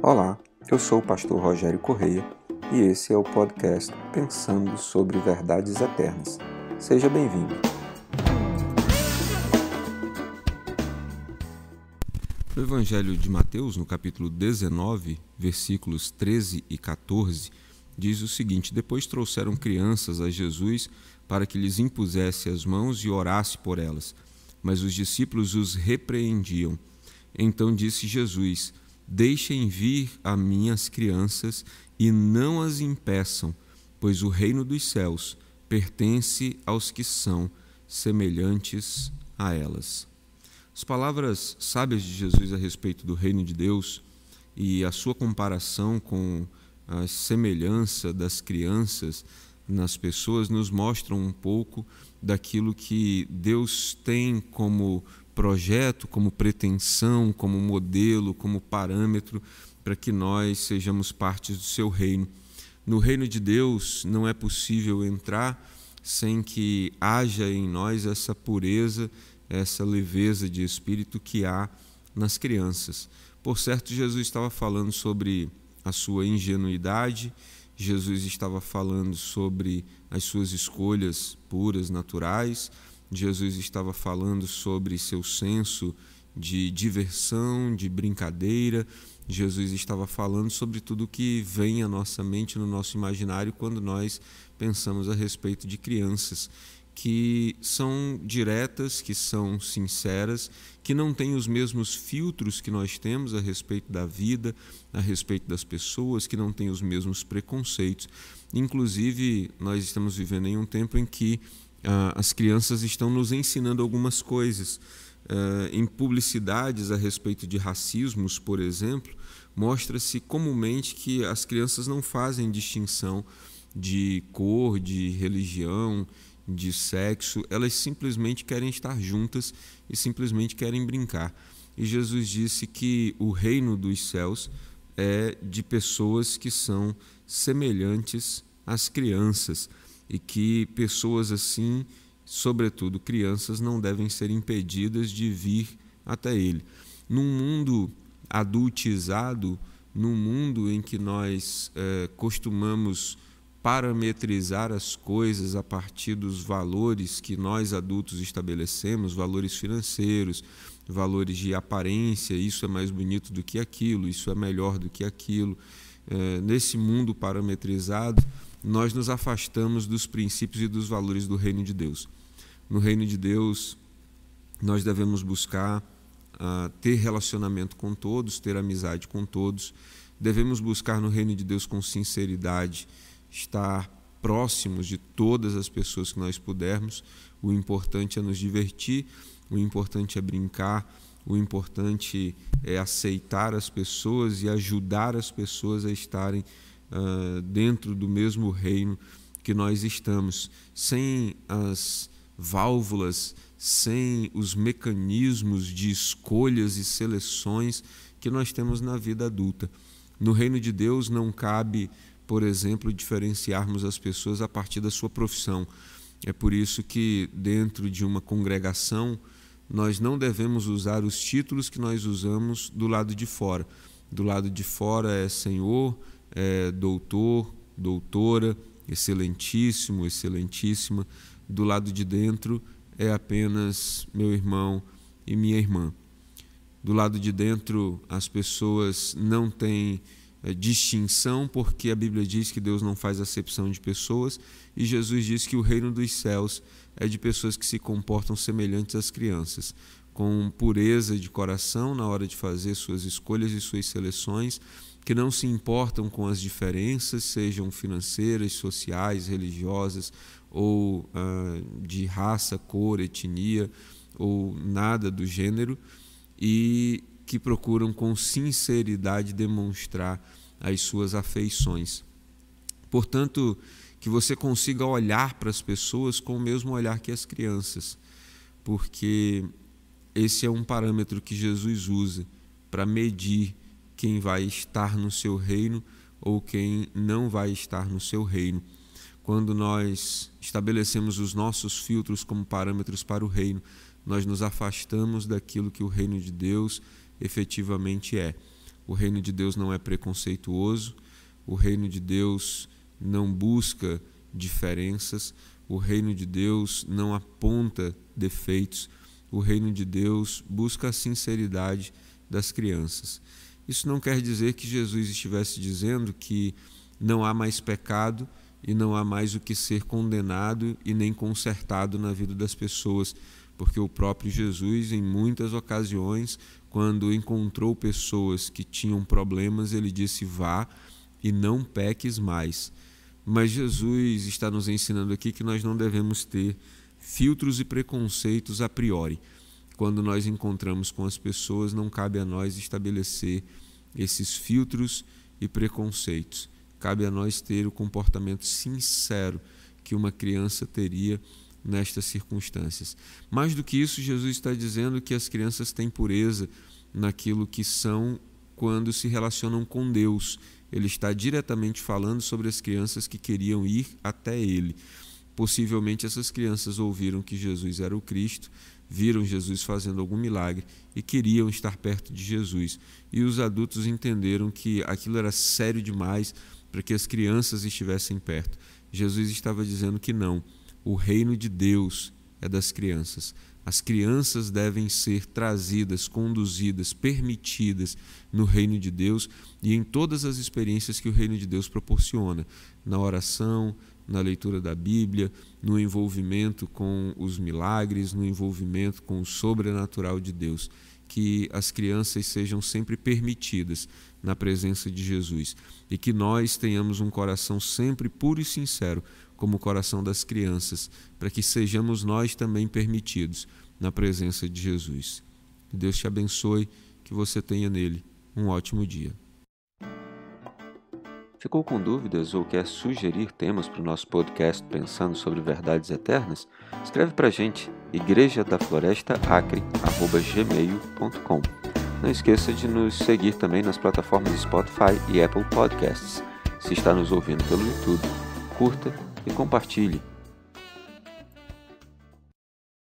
Olá, eu sou o pastor Rogério Correia e esse é o podcast Pensando sobre Verdades Eternas. Seja bem-vindo. No Evangelho de Mateus, no capítulo 19, versículos 13 e 14, diz o seguinte: Depois trouxeram crianças a Jesus para que lhes impusesse as mãos e orasse por elas, mas os discípulos os repreendiam. Então disse Jesus: Deixem vir a mim as crianças e não as impeçam, pois o reino dos céus pertence aos que são semelhantes a elas. As palavras sábias de Jesus a respeito do reino de Deus e a sua comparação com a semelhança das crianças nas pessoas nos mostram um pouco daquilo que Deus tem como projeto, como pretensão, como modelo, como parâmetro para que nós sejamos partes do seu reino. No reino de Deus não é possível entrar sem que haja em nós essa pureza, essa leveza de espírito que há nas crianças. Por certo, Jesus estava falando sobre a sua ingenuidade, Jesus estava falando sobre as suas escolhas puras, naturais, Jesus estava falando sobre seu senso de diversão, de brincadeira. Jesus estava falando sobre tudo que vem à nossa mente, no nosso imaginário, quando nós pensamos a respeito de crianças, que são diretas, que são sinceras, que não têm os mesmos filtros que nós temos a respeito da vida, a respeito das pessoas, que não têm os mesmos preconceitos. Inclusive, nós estamos vivendo em um tempo em que ah, as crianças estão nos ensinando algumas coisas. Ah, em publicidades a respeito de racismos, por exemplo, mostra-se comumente que as crianças não fazem distinção de cor, de religião, de sexo, elas simplesmente querem estar juntas e simplesmente querem brincar. E Jesus disse que o reino dos céus é de pessoas que são semelhantes às crianças e que pessoas assim, sobretudo crianças, não devem ser impedidas de vir até ele. Num mundo adultizado, num mundo em que nós é, costumamos parametrizar as coisas a partir dos valores que nós adultos estabelecemos, valores financeiros, valores de aparência, isso é mais bonito do que aquilo, isso é melhor do que aquilo. É, nesse mundo parametrizado, nós nos afastamos dos princípios e dos valores do reino de Deus. No reino de Deus, nós devemos buscar uh, ter relacionamento com todos, ter amizade com todos. Devemos buscar no reino de Deus com sinceridade, estar próximos de todas as pessoas que nós pudermos. O importante é nos divertir, o importante é brincar, o importante é aceitar as pessoas e ajudar as pessoas a estarem uh, dentro do mesmo reino que nós estamos, sem as válvulas, sem os mecanismos de escolhas e seleções que nós temos na vida adulta. No reino de Deus não cabe, por exemplo, diferenciarmos as pessoas a partir da sua profissão. É por isso que, dentro de uma congregação, nós não devemos usar os títulos que nós usamos do lado de fora. Do lado de fora é senhor, é, doutor, doutora, excelentíssimo, excelentíssima. Do lado de dentro é apenas meu irmão e minha irmã. Do lado de dentro as pessoas não têm é, distinção, porque a Bíblia diz que Deus não faz acepção de pessoas e Jesus diz que o reino dos céus é de pessoas que se comportam semelhantes às crianças, com pureza de coração na hora de fazer suas escolhas e suas seleções que não se importam com as diferenças, sejam financeiras, sociais, religiosas ou uh, de raça, cor, etnia ou nada do gênero, e que procuram com sinceridade demonstrar as suas afeições. Portanto, que você consiga olhar para as pessoas com o mesmo olhar que as crianças, porque esse é um parâmetro que Jesus usa para medir quem vai estar no seu reino ou quem não vai estar no seu reino. Quando nós estabelecemos os nossos filtros como parâmetros para o reino, nós nos afastamos daquilo que o reino de Deus efetivamente é. O reino de Deus não é preconceituoso, o reino de Deus não busca diferenças, o reino de Deus não aponta defeitos, o reino de Deus busca a sinceridade das crianças. Isso não quer dizer que Jesus estivesse dizendo que não há mais pecado e não há mais o que ser condenado e nem consertado na vida das pessoas, porque o próprio Jesus, em muitas ocasiões, quando encontrou pessoas que tinham problemas, ele disse: Vá e não peques mais. Mas Jesus está nos ensinando aqui que nós não devemos ter filtros e preconceitos a priori quando nós encontramos com as pessoas, não cabe a nós estabelecer esses filtros e preconceitos. Cabe a nós ter o comportamento sincero que uma criança teria nestas circunstâncias. Mais do que isso, Jesus está dizendo que as crianças têm pureza naquilo que são quando se relacionam com Deus. Ele está diretamente falando sobre as crianças que queriam ir até ele. Possivelmente essas crianças ouviram que Jesus era o Cristo, viram Jesus fazendo algum milagre e queriam estar perto de Jesus. E os adultos entenderam que aquilo era sério demais para que as crianças estivessem perto. Jesus estava dizendo que não, o reino de Deus é das crianças. As crianças devem ser trazidas, conduzidas, permitidas no reino de Deus e em todas as experiências que o reino de Deus proporciona na oração, na leitura da Bíblia, no envolvimento com os milagres, no envolvimento com o sobrenatural de Deus. Que as crianças sejam sempre permitidas na presença de Jesus e que nós tenhamos um coração sempre puro e sincero, como o coração das crianças, para que sejamos nós também permitidos na presença de Jesus. Que Deus te abençoe, que você tenha nele um ótimo dia. Ficou com dúvidas ou quer sugerir temas para o nosso podcast Pensando sobre Verdades Eternas? Escreve para a gente, igreja da floresta acre@gmail.com. Não esqueça de nos seguir também nas plataformas Spotify e Apple Podcasts. Se está nos ouvindo pelo YouTube, curta e compartilhe.